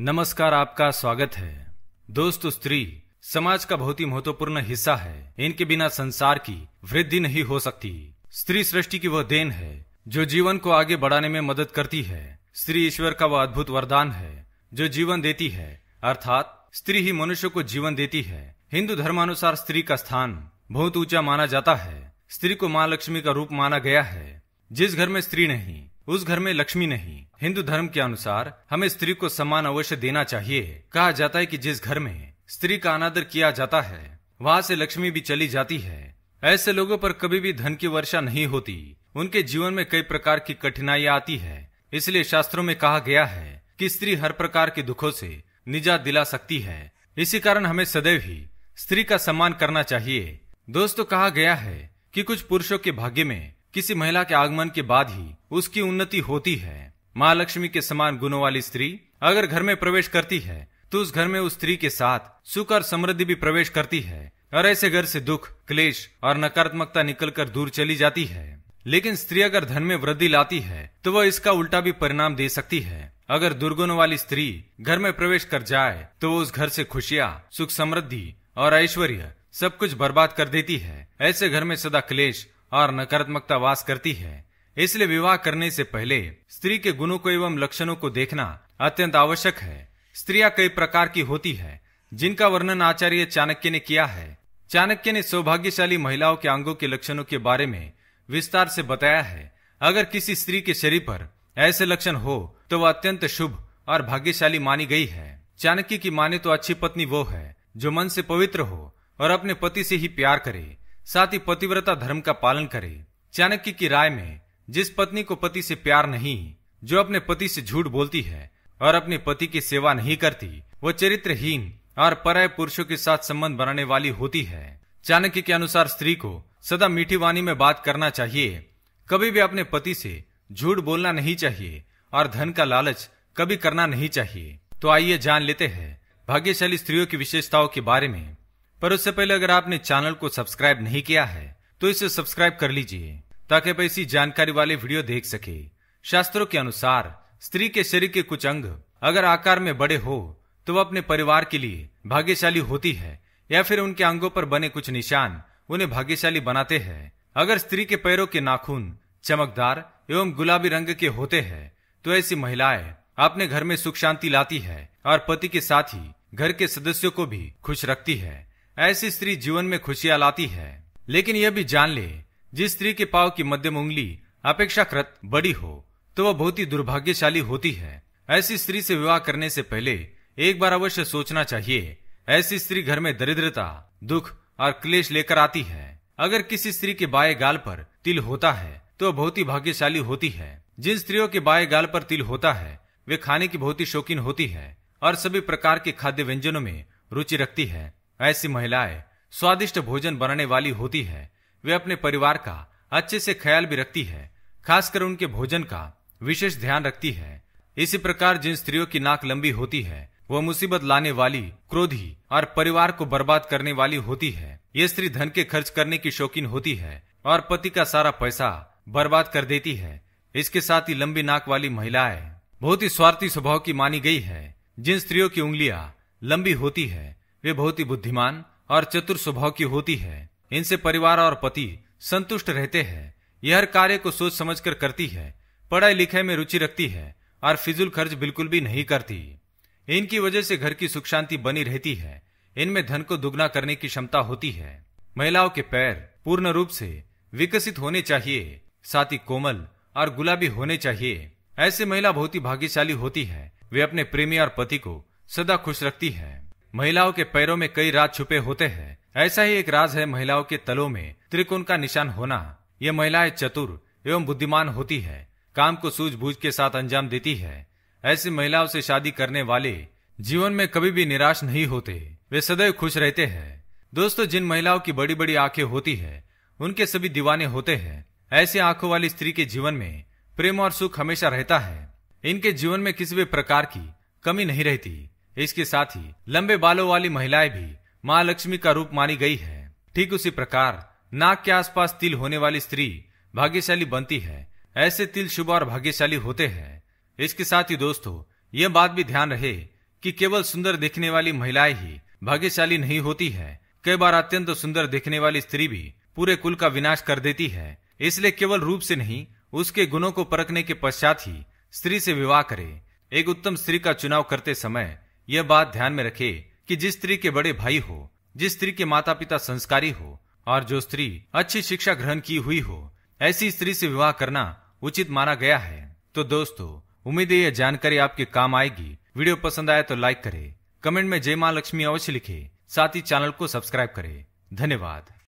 नमस्कार आपका स्वागत है दोस्तों स्त्री समाज का बहुत ही महत्वपूर्ण हिस्सा है इनके बिना संसार की वृद्धि नहीं हो सकती स्त्री सृष्टि की वह देन है जो जीवन को आगे बढ़ाने में मदद करती है स्त्री ईश्वर का वह अद्भुत वरदान है जो जीवन देती है अर्थात स्त्री ही मनुष्य को जीवन देती है हिंदू धर्मानुसार स्त्री का स्थान बहुत ऊंचा माना जाता है स्त्री को माँ लक्ष्मी का रूप माना गया है जिस घर में स्त्री नहीं उस घर में लक्ष्मी नहीं हिंदू धर्म के अनुसार हमें स्त्री को सम्मान अवश्य देना चाहिए कहा जाता है कि जिस घर में स्त्री का अनादर किया जाता है वहाँ से लक्ष्मी भी चली जाती है ऐसे लोगों पर कभी भी धन की वर्षा नहीं होती उनके जीवन में कई प्रकार की कठिनाइया आती है इसलिए शास्त्रों में कहा गया है कि स्त्री हर प्रकार के दुखों से निजात दिला सकती है इसी कारण हमें सदैव ही स्त्री का सम्मान करना चाहिए दोस्तों कहा गया है कि कुछ पुरुषों के भाग्य में किसी महिला के आगमन के बाद ही उसकी उन्नति होती है माँ लक्ष्मी के समान गुणों वाली स्त्री अगर घर में प्रवेश करती है तो उस घर में उस स्त्री के साथ सुख और समृद्धि भी प्रवेश करती है और ऐसे घर से दुख क्लेश और नकारात्मकता निकलकर दूर चली जाती है लेकिन स्त्री अगर धन में वृद्धि लाती है तो वह इसका उल्टा भी परिणाम दे सकती है अगर दुर्गुणों वाली स्त्री घर में प्रवेश कर जाए तो वो उस घर से खुशियाँ सुख समृद्धि और ऐश्वर्य सब कुछ बर्बाद कर देती है ऐसे घर में सदा क्लेश और नकारात्मकता वास करती है इसलिए विवाह करने से पहले स्त्री के गुणों को एवं लक्षणों को देखना अत्यंत आवश्यक है स्त्रियां कई प्रकार की होती है जिनका वर्णन आचार्य चाणक्य ने किया है चाणक्य ने सौभाग्यशाली महिलाओं के अंगों के लक्षणों के बारे में विस्तार से बताया है अगर किसी स्त्री के शरीर पर ऐसे लक्षण हो तो वह अत्यंत शुभ और भाग्यशाली मानी गई है चाणक्य की माने तो अच्छी पत्नी वो है जो मन से पवित्र हो और अपने पति से ही प्यार करे साथ ही पतिव्रता धर्म का पालन करे चाणक्य की राय में जिस पत्नी को पति से प्यार नहीं जो अपने पति से झूठ बोलती है और अपने पति की सेवा नहीं करती वो चरित्रहीन और पराय पुरुषों के साथ संबंध बनाने वाली होती है चाणक्य के अनुसार स्त्री को सदा मीठी वाणी में बात करना चाहिए कभी भी अपने पति से झूठ बोलना नहीं चाहिए और धन का लालच कभी करना नहीं चाहिए तो आइए जान लेते हैं भाग्यशाली स्त्रियों की विशेषताओं के बारे में पर उससे पहले अगर आपने चैनल को सब्सक्राइब नहीं किया है तो इसे सब्सक्राइब कर लीजिए ताकि आप ऐसी जानकारी वाले वीडियो देख सके शास्त्रों के अनुसार स्त्री के शरीर के कुछ अंग अगर आकार में बड़े हो तो वह अपने परिवार के लिए भाग्यशाली होती है या फिर उनके अंगों पर बने कुछ निशान उन्हें भाग्यशाली बनाते हैं अगर स्त्री के पैरों के नाखून चमकदार एवं गुलाबी रंग के होते हैं तो ऐसी महिलाएं अपने घर में सुख शांति लाती है और पति के साथ ही घर के सदस्यों को भी खुश रखती है ऐसी स्त्री जीवन में खुशियां लाती है लेकिन यह भी जान ले जिस स्त्री के पाव की मध्यम उंगली अपेक्षाकृत बड़ी हो तो वह बहुत ही दुर्भाग्यशाली होती है ऐसी स्त्री से विवाह करने से पहले एक बार अवश्य सोचना चाहिए ऐसी स्त्री घर में दरिद्रता दुख और क्लेश लेकर आती है अगर किसी स्त्री के बाएं गाल पर तिल होता है तो वह बहुत ही भाग्यशाली होती है जिन स्त्रियों के बाएं गाल पर तिल होता है वे खाने की बहुत ही शौकीन होती है और सभी प्रकार के खाद्य व्यंजनों में रुचि रखती है ऐसी महिलाएं स्वादिष्ट भोजन बनाने वाली होती है वे अपने परिवार का अच्छे से ख्याल भी रखती है खासकर उनके भोजन का विशेष ध्यान रखती है इसी प्रकार जिन स्त्रियों की नाक लंबी होती है वह मुसीबत लाने वाली क्रोधी और परिवार को बर्बाद करने वाली होती है ये स्त्री धन के खर्च करने की शौकीन होती है और पति का सारा पैसा बर्बाद कर देती है इसके साथ ही लंबी नाक वाली महिलाएं बहुत ही स्वार्थी स्वभाव की मानी गई है जिन स्त्रियों की उंगलियां लंबी होती है वे बहुत ही बुद्धिमान और चतुर स्वभाव की होती है इनसे परिवार और पति संतुष्ट रहते हैं यह हर कार्य को सोच समझ कर करती है पढ़ाई लिखाई में रुचि रखती है और फिजूल खर्च बिल्कुल भी नहीं करती इनकी वजह से घर की सुख शांति बनी रहती है इनमें धन को दुगना करने की क्षमता होती है महिलाओं के पैर पूर्ण रूप से विकसित होने चाहिए साथ ही कोमल और गुलाबी होने चाहिए ऐसे महिला बहुत ही भाग्यशाली होती है वे अपने प्रेमी और पति को सदा खुश रखती है महिलाओं के पैरों में कई राज छुपे होते हैं ऐसा ही एक राज है महिलाओं के तलों में त्रिकोण का निशान होना ये महिलाएं चतुर एवं बुद्धिमान होती है काम को सूझबूझ के साथ अंजाम देती है ऐसी महिलाओं से शादी करने वाले जीवन में कभी भी निराश नहीं होते वे सदैव खुश रहते हैं दोस्तों जिन महिलाओं की बड़ी बड़ी आंखें होती है उनके सभी दीवाने होते हैं ऐसी आंखों वाली स्त्री के जीवन में प्रेम और सुख हमेशा रहता है इनके जीवन में किसी भी प्रकार की कमी नहीं रहती इसके साथ ही लंबे बालों वाली महिलाएं भी माँ लक्ष्मी का रूप मानी गई है ठीक उसी प्रकार नाक के आसपास तिल होने वाली स्त्री भाग्यशाली बनती है ऐसे तिल शुभ और भाग्यशाली होते हैं इसके साथ ही दोस्तों यह बात भी ध्यान रहे कि केवल सुंदर देखने वाली महिलाएं ही भाग्यशाली नहीं होती है कई बार अत्यंत सुंदर देखने वाली स्त्री भी पूरे कुल का विनाश कर देती है इसलिए केवल रूप से नहीं उसके गुणों को परखने के पश्चात ही स्त्री से विवाह करे एक उत्तम स्त्री का चुनाव करते समय यह बात ध्यान में रखे कि जिस स्त्री के बड़े भाई हो जिस स्त्री के माता पिता संस्कारी हो और जो स्त्री अच्छी शिक्षा ग्रहण की हुई हो ऐसी स्त्री से विवाह करना उचित माना गया है तो दोस्तों उम्मीद है यह जानकारी आपके काम आएगी वीडियो पसंद आया तो लाइक करे कमेंट में जय माँ लक्ष्मी अवश्य लिखे साथ ही चैनल को सब्सक्राइब करे धन्यवाद